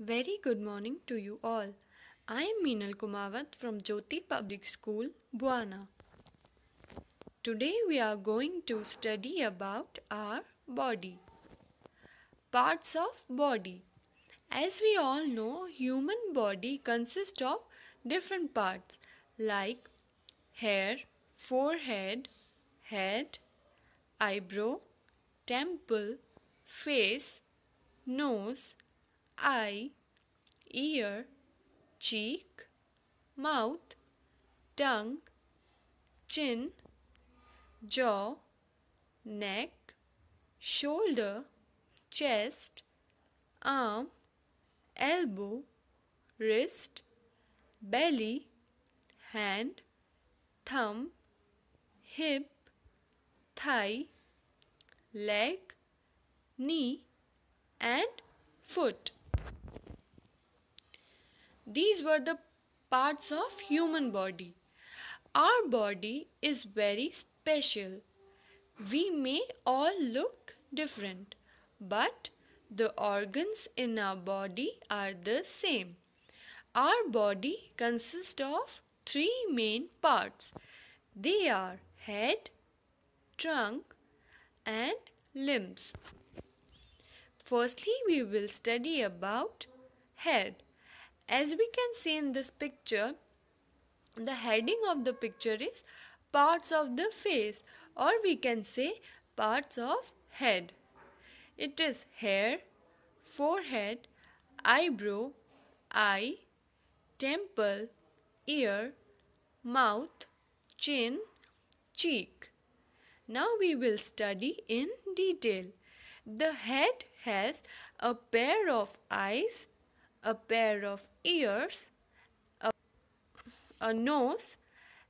Very good morning to you all. I am Meenal Kumawat from Jyoti Public School, Buana. Today we are going to study about our body. Parts of body. As we all know, human body consists of different parts like hair, forehead, head, eyebrow, temple, face, nose, eye, ear, cheek, mouth, tongue, chin, jaw, neck, shoulder, chest, arm, elbow, wrist, belly, hand, thumb, hip, thigh, leg, knee and foot. These were the parts of human body. Our body is very special. We may all look different, but the organs in our body are the same. Our body consists of three main parts. They are head, trunk and limbs. Firstly, we will study about head. As we can see in this picture, the heading of the picture is parts of the face or we can say parts of head. It is hair, forehead, eyebrow, eye, temple, ear, mouth, chin, cheek. Now we will study in detail. The head has a pair of eyes a pair of ears, a, a nose,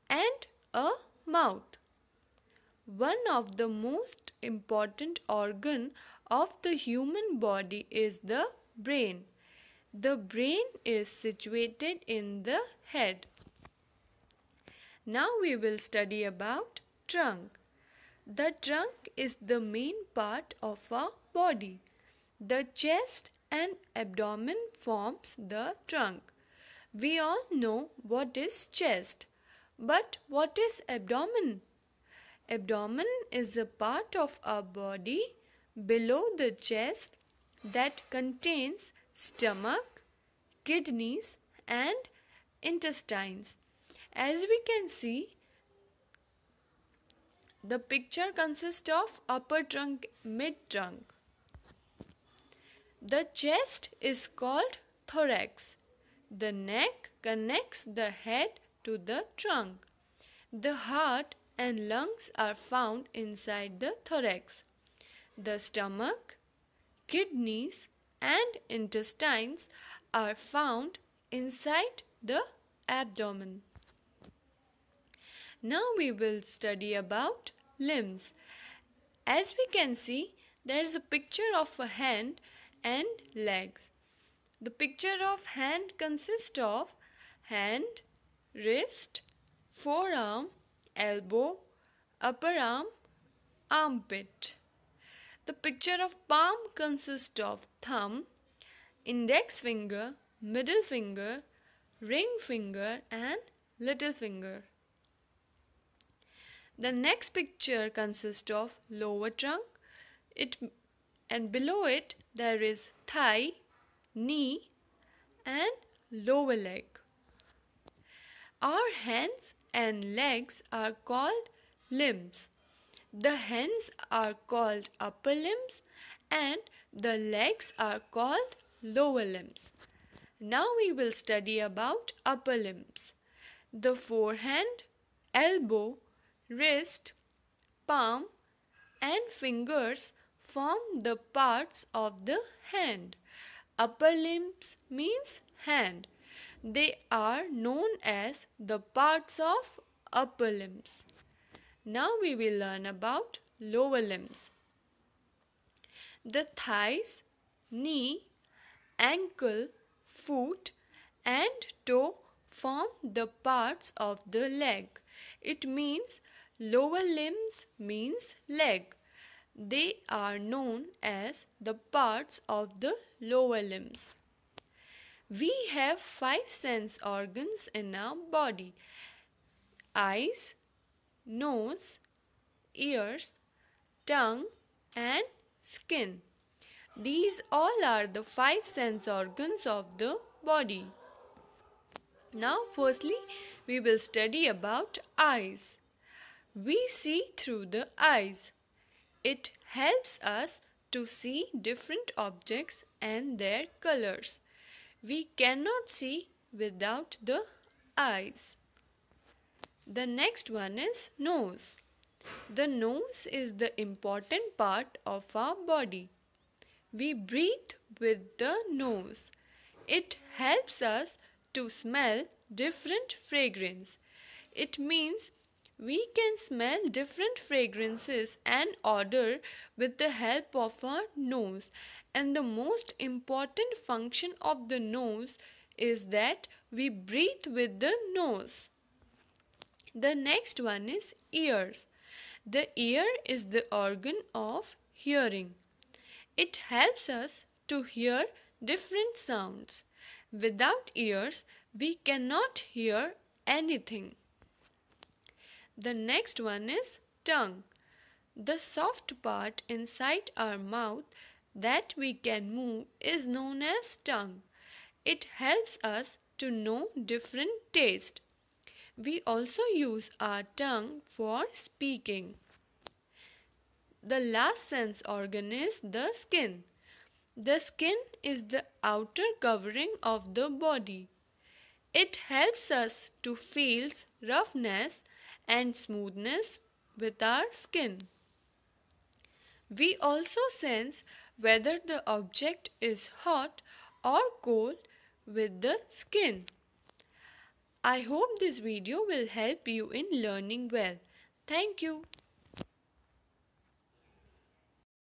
and a mouth. One of the most important organ of the human body is the brain. The brain is situated in the head. Now we will study about trunk. The trunk is the main part of our body. The chest and abdomen forms the trunk. We all know what is chest, but what is abdomen? Abdomen is a part of our body below the chest that contains stomach, kidneys and intestines. As we can see, the picture consists of upper trunk, mid trunk. The chest is called thorax. The neck connects the head to the trunk. The heart and lungs are found inside the thorax. The stomach, kidneys, and intestines are found inside the abdomen. Now we will study about limbs. As we can see, there is a picture of a hand and legs. The picture of hand consists of hand, wrist, forearm, elbow, upper arm, armpit. The picture of palm consists of thumb, index finger, middle finger, ring finger and little finger. The next picture consists of lower trunk. It and below it there is thigh, knee and lower leg. Our hands and legs are called limbs. The hands are called upper limbs and the legs are called lower limbs. Now we will study about upper limbs. The forehand, elbow, wrist, palm and fingers Form the parts of the hand. Upper limbs means hand. They are known as the parts of upper limbs. Now we will learn about lower limbs. The thighs, knee, ankle, foot and toe form the parts of the leg. It means lower limbs means leg. They are known as the parts of the lower limbs. We have five sense organs in our body eyes, nose, ears, tongue, and skin. These all are the five sense organs of the body. Now, firstly, we will study about eyes. We see through the eyes. It helps us to see different objects and their colors. We cannot see without the eyes. The next one is nose. The nose is the important part of our body. We breathe with the nose. It helps us to smell different fragrance. It means we can smell different fragrances and odor with the help of our nose. And the most important function of the nose is that we breathe with the nose. The next one is ears. The ear is the organ of hearing. It helps us to hear different sounds. Without ears, we cannot hear anything. The next one is tongue. The soft part inside our mouth that we can move is known as tongue. It helps us to know different taste. We also use our tongue for speaking. The last sense organ is the skin. The skin is the outer covering of the body. It helps us to feel roughness, and smoothness with our skin. We also sense whether the object is hot or cold with the skin. I hope this video will help you in learning well. Thank you.